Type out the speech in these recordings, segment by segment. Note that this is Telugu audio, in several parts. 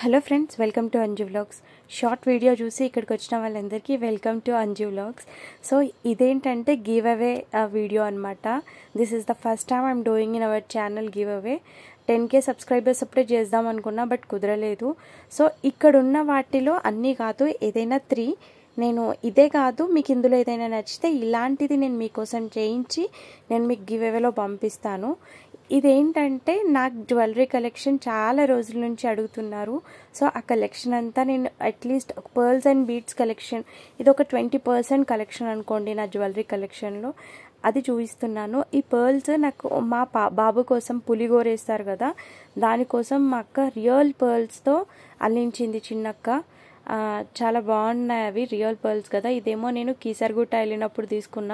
hello friends welcome to Anju vlogs short video చూసి ఇక్కడికి వచ్చిన వాళ్ళందరికీ welcome to Anju vlogs so ఇదేంటంటే గివ్ అవే వీడియో అనమాట this is the first time I'm doing in our channel giveaway ten K subscribers అప్పుడే చేద్దాం అనుకున్నా బట్ కుదరలేదు సో ఇక్కడున్న వాటిలో అన్నీ కాదు ఏదైనా త్రీ నేను ఇదే కాదు మీకు ఇందులో ఏదైనా నచ్చితే ఇలాంటిది నేను మీకోసం చేయించి నేను మీకు గివేవేలో పంపిస్తాను ఇదేంటంటే నాకు జ్యువెలరీ కలెక్షన్ చాలా రోజుల నుంచి అడుగుతున్నారు సో ఆ కలెక్షన్ అంతా నేను at least pearls and beads collection ఇది ఒక ట్వంటీ పర్సెంట్ కలెక్షన్ అనుకోండి నా జ్యువెలరీ కలెక్షన్లో అది చూపిస్తున్నాను ఈ పర్ల్స్ నాకు మా పా బాబు కోసం పులిగోరేస్తారు కదా దానికోసం మా అక్క రియల్ పర్ల్స్తో అల్లించింది చిన్నక్క చాలా బాగున్నాయి అవి రియల్ పర్ల్స్ కదా ఇదేమో నేను కీసర్గుట్ట వెళ్ళినప్పుడు తీసుకున్న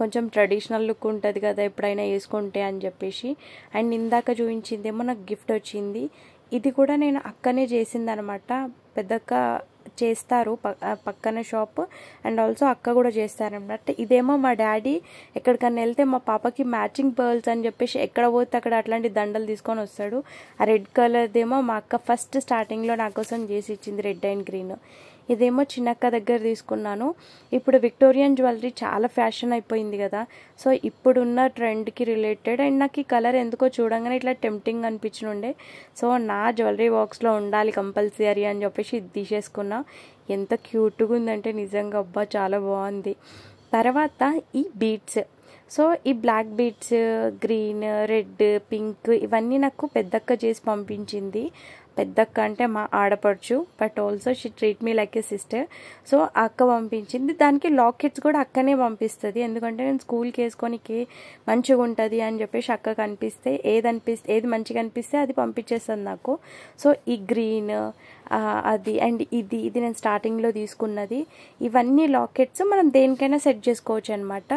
కొంచెం ట్రెడిషనల్ లుక్ ఉంటుంది కదా ఎప్పుడైనా వేసుకుంటే అని చెప్పేసి అండ్ ఇందాక చూపించిందేమో నాకు గిఫ్ట్ వచ్చింది ఇది కూడా నేను అక్కనే చేసిందనమాట పెద్దక్క చేస్తారు పక్కన షాప్ అండ్ ఆల్సో అక్క కూడా చేస్తారనమాట ఇదేమో మా డాడీ ఎక్కడికన్నా వెళ్తే మా పాపకి మ్యాచింగ్ పర్ల్స్ అని చెప్పేసి ఎక్కడ పోతే అక్కడ అట్లాంటి దండలు తీసుకొని వస్తాడు ఆ రెడ్ కలర్దేమో మా అక్క ఫస్ట్ స్టార్టింగ్లో నా కోసం చేసి ఇచ్చింది రెడ్ అండ్ గ్రీన్ ఇదేమో చిన్నక్క దగ్గర తీసుకున్నాను ఇప్పుడు విక్టోరియన్ జ్యువెలరీ చాలా ఫ్యాషన్ అయిపోయింది కదా సో ఇప్పుడున్న ట్రెండ్కి రిలేటెడ్ అండ్ నాకు ఈ కలర్ ఎందుకో చూడంగానే ఇట్లా టెంప్టింగ్ అనిపించనుండే సో నా జ్యువెలరీ బాక్స్లో ఉండాలి కంపల్సరీ అని చెప్పేసి ఇది తీసేసుకున్నా ఎంత క్యూట్గా ఉందంటే నిజంగా అబ్బా చాలా బాగుంది తర్వాత ఈ బీట్స్ సో ఈ black beads green red pink ఇవన్నీ నాకు పెద్దక్క చేసి పంపించింది పెద్దక్క అంటే మా ఆడపడుచు but also she treat me like a sister so అక్క పంపించింది దానికి లాకెట్స్ కూడా అక్కనే పంపిస్తుంది ఎందుకంటే నేను స్కూల్కి వేసుకొనికి మంచిగా ఉంటుంది అని చెప్పేసి అక్క కనిపిస్తే ఏది అనిపిస్తే ఏది మంచిగా అనిపిస్తే అది పంపించేస్తుంది నాకు సో ఈ గ్రీన్ అది అండ్ ఇది ఇది నేను స్టార్టింగ్లో తీసుకున్నది ఇవన్నీ లాకెట్స్ మనం దేనికైనా సెట్ చేసుకోవచ్చు అనమాట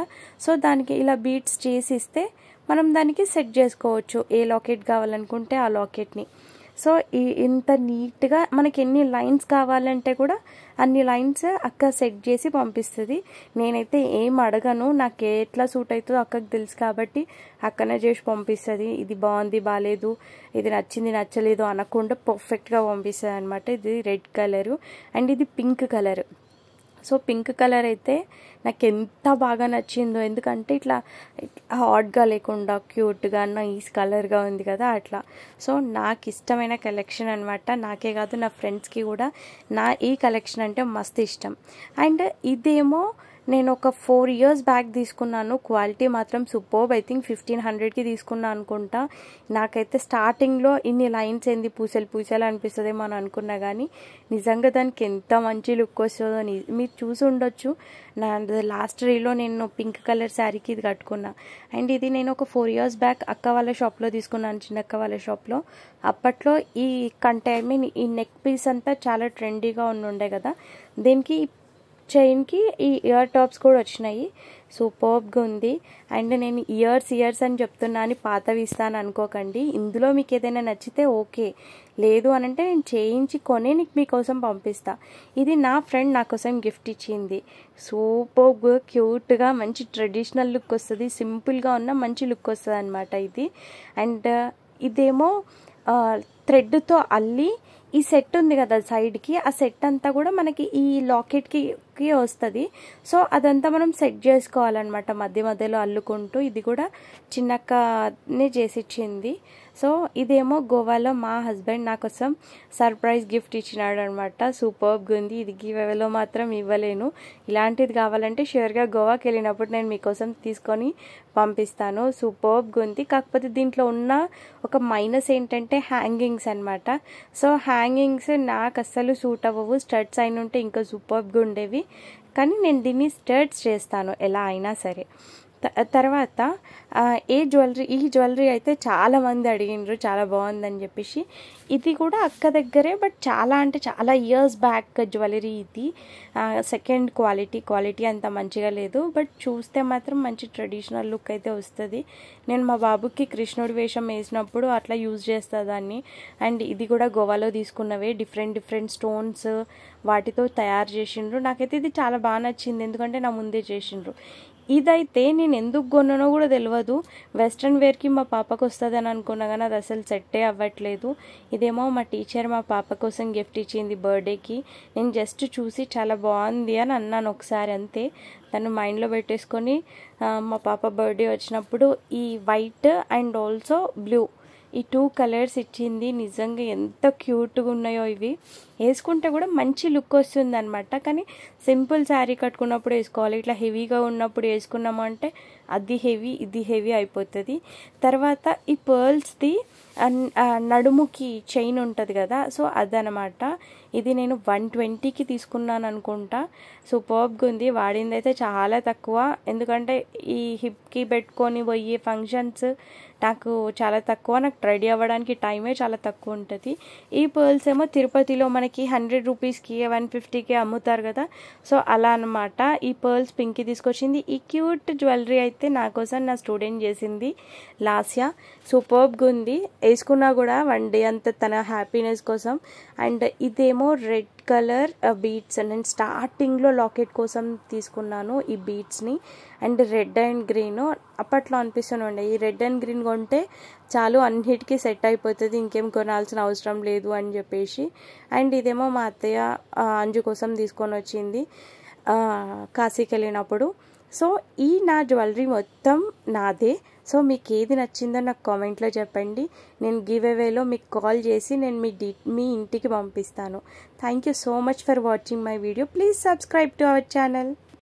సో దానికి ఇలా బీట్స్ చేసి ఇస్తే మనం దానికి సెట్ చేసుకోవచ్చు ఏ లాకెట్ కావాలనుకుంటే ఆ లాకెట్ని సో ఈ ఇంత నీట్గా మనకి ఎన్ని లైన్స్ కావాలంటే కూడా అన్ని లైన్స్ అక్క సెట్ చేసి పంపిస్తుంది నేనైతే ఏం అడగను నాకు ఎట్లా సూట్ అవుతుందో అక్కకు తెలుసు కాబట్టి అక్కనే చేసి పంపిస్తుంది ఇది బాగుంది బాగాలేదు ఇది నచ్చింది నచ్చలేదు అనకుండా పర్ఫెక్ట్గా పంపిస్తుంది అనమాట ఇది రెడ్ కలరు అండ్ ఇది pink colour so pink colour అయితే నాకు ఎంత బాగా నచ్చిందో ఎందుకంటే ఇట్లా హాట్గా లేకుండా క్యూట్గా నైస్ కలర్గా ఉంది కదా అట్లా సో నాకు ఇష్టమైన కలెక్షన్ అనమాట నాకే కాదు నా ఫ్రెండ్స్కి కూడా నా ఈ కలెక్షన్ అంటే మస్తు ఇష్టం అండ్ ఇదేమో నేను ఒక ఫోర్ ఇయర్స్ బ్యాక్ తీసుకున్నాను క్వాలిటీ మాత్రం సూపర్బ్ ఐ థింక్ ఫిఫ్టీన్ హండ్రెడ్కి తీసుకున్నా అనుకుంటా నాకైతే స్టార్టింగ్లో ఇన్ని లైన్స్ ఏంది పూసలు పూసలు అనిపిస్తుందేమో అని అనుకున్నా కానీ నిజంగా దానికి ఎంత మంచి లుక్ వస్తుందో మీరు చూసి ఉండొచ్చు నా లాస్ట్ రీలో నేను పింక్ కలర్ శారీకి ఇది కట్టుకున్నా అండ్ ఇది నేను ఒక ఫోర్ ఇయర్స్ బ్యాక్ అక్క వాళ్ళ షాప్లో తీసుకున్నాను చిన్న అక్క వాళ్ళ షాప్లో అప్పట్లో ఈ కంటే ఐ మీన్ ఈ నెక్ పీస్ అంతా చాలా ట్రెండీగా ఉండుండే కదా దీనికి చైన్కి ఈ ఇయర్ టాప్స్ కూడా వచ్చినాయి సూపర్బ్గా ఉంది అండ్ నేను ఇయర్స్ ఇయర్స్ అని చెప్తున్నా అని పాతవి ఇస్తాను అనుకోకండి ఇందులో మీకు ఏదైనా నచ్చితే ఓకే లేదు అని అంటే నేను చేయించి కొని నీకు మీకోసం పంపిస్తా ఇది నా ఫ్రెండ్ నా కోసం గిఫ్ట్ ఇచ్చింది సూపర్గా క్యూట్గా మంచి ట్రెడిషనల్ లుక్ వస్తుంది సింపుల్గా ఉన్న మంచి లుక్ వస్తుంది అనమాట ఇది అండ్ ఇదేమో థ్రెడ్తో అల్లి ఈ సెట్ ఉంది కదా సైడ్కి ఆ సెట్ అంతా కూడా మనకి ఈ లాకెట్కి లుక్కి వస్తుంది సో అదంతా మనం సెట్ చేసుకోవాలన్నమాట మధ్య మధ్యలో అల్లుకుంటూ ఇది కూడా చిన్నక్కనే చేసిచ్చింది సో ఇదేమో గోవాలో మా హస్బెండ్ నా కోసం సర్ప్రైజ్ గిఫ్ట్ ఇచ్చినాడు అనమాట సూపర్బ్గా ఉంది ఇది గివేలో మాత్రం ఇవ్వలేను ఇలాంటిది కావాలంటే షూర్గా గోవాకి వెళ్ళినప్పుడు నేను మీకోసం తీసుకొని పంపిస్తాను సూపర్బ్గా ఉంది కాకపోతే దీంట్లో ఉన్న ఒక మైనస్ ఏంటంటే హ్యాంగింగ్స్ అనమాట సో హ్యాంగింగ్స్ నాకు అస్సలు సూట్ అవ్వవు స్టడ్స్ అయిన ఉంటే ఇంకా సూపర్బ్గా ఉండేవి కానీ నేను దీన్ని స్టడ్స్ చేస్తాను ఎలా అయినా సరే తర్వాత ఏ జ్యువెలరీ ఈ జ్యువెలరీ అయితే చాలా మంది అడిగినారు చాలా బాగుందని చెప్పేసి ఇది కూడా అక్క దగ్గరే బట్ చాలా అంటే చాలా ఇయర్స్ బ్యాక్ జ్యువెలరీ ఇది సెకండ్ క్వాలిటీ క్వాలిటీ అంత మంచిగా లేదు బట్ చూస్తే మాత్రం మంచి ట్రెడిషనల్ లుక్ అయితే వస్తుంది నేను మా బాబుకి కృష్ణుడి వేషం వేసినప్పుడు అట్లా యూజ్ చేస్తా దాన్ని అండ్ ఇది కూడా గోవాలో తీసుకున్నవే డిఫరెంట్ డిఫరెంట్ స్టోన్స్ వాటితో తయారు చేసిండ్రు నాకైతే ఇది చాలా బాగా నచ్చింది ఎందుకంటే నా ముందే చేసిండ్రు ఇదైతే నేను ఎందుకు కొన్నానో కూడా తెలియదు వెస్ట్రన్ వేర్కి మా పాపకు వస్తుంది అని అనుకున్నా కానీ అది అసలు సెట్టే అవ్వట్లేదు ఇదేమో మా టీచర్ మా పాప కోసం గిఫ్ట్ ఇచ్చింది బర్త్డేకి నేను జస్ట్ చూసి చాలా బాగుంది అని అన్నాను ఒకసారి అంతే తను మైండ్లో పెట్టేసుకొని మా పాప బర్త్డే వచ్చినప్పుడు ఈ వైట్ అండ్ ఆల్సో బ్లూ ఈ టూ కలర్స్ ఇచ్చింది నిజంగా ఎంత క్యూట్గా ఉన్నాయో ఇవి వేసుకుంటే కూడా మంచి లుక్ వస్తుంది అనమాట కానీ సింపుల్ శారీ కట్టుకున్నప్పుడు వేసుకోవాలి ఇట్లా హెవీగా ఉన్నప్పుడు వేసుకున్నాము అంటే అది హెవీ ఇది హెవీ అయిపోతుంది తర్వాత ఈ పర్ల్స్ది నడుముకి చైన్ ఉంటుంది కదా సో అదనమాట ఇది నేను వన్ ట్వంటీకి తీసుకున్నాను అనుకుంటా సూపర్బ్గా ఉంది వాడింది అయితే చాలా తక్కువ ఎందుకంటే ఈ హిప్కి పెట్టుకొని పోయే ఫంక్షన్స్ నాకు చాలా తక్కువ నాకు రెడీ అవ్వడానికి టైమే చాలా తక్కువ ఉంటుంది ఈ పర్ల్స్ ఏమో తిరుపతిలో మనకి హండ్రెడ్ రూపీస్కి వన్ ఫిఫ్టీకి అమ్ముతారు కదా సో అలా అనమాట ఈ పర్ల్స్ పింక్కి తీసుకొచ్చింది ఈ క్యూట్ జ్యువెలరీ అయితే నా కోసం నా స్టూడెంట్ చేసింది లాస్యా సూపర్బ్గా ఉంది వేసుకున్నా కూడా వన్ డే అంత తన హ్యాపీనెస్ కోసం అండ్ ఇదేమో ఏమో రెడ్ కలర్ బీట్స్ నేను స్టార్టింగ్లో లాకెట్ కోసం తీసుకున్నాను ఈ బీట్స్ని అండ్ రెడ్ అండ్ గ్రీన్ అప్పట్లో అనిపిస్తుండే ఈ రెడ్ అండ్ గ్రీన్ కొంటే చాలు అన్నిటికీ సెట్ అయిపోతుంది ఇంకేం కొనాల్సిన అవసరం లేదు అని చెప్పేసి అండ్ ఇదేమో మా అత్తయ్య అంజు కోసం తీసుకొని వచ్చింది కాశీకి వెళ్ళినప్పుడు సో ఈ నా జ్యువెలరీ మొత్తం నాదే సో మీకు ఏది నచ్చిందో నాకు కామెంట్లో చెప్పండి నేను గివ్ అవేలో మీకు కాల్ చేసి నేను మీ డీ మీ ఇంటికి పంపిస్తాను thank you so much for watching my video please subscribe to our channel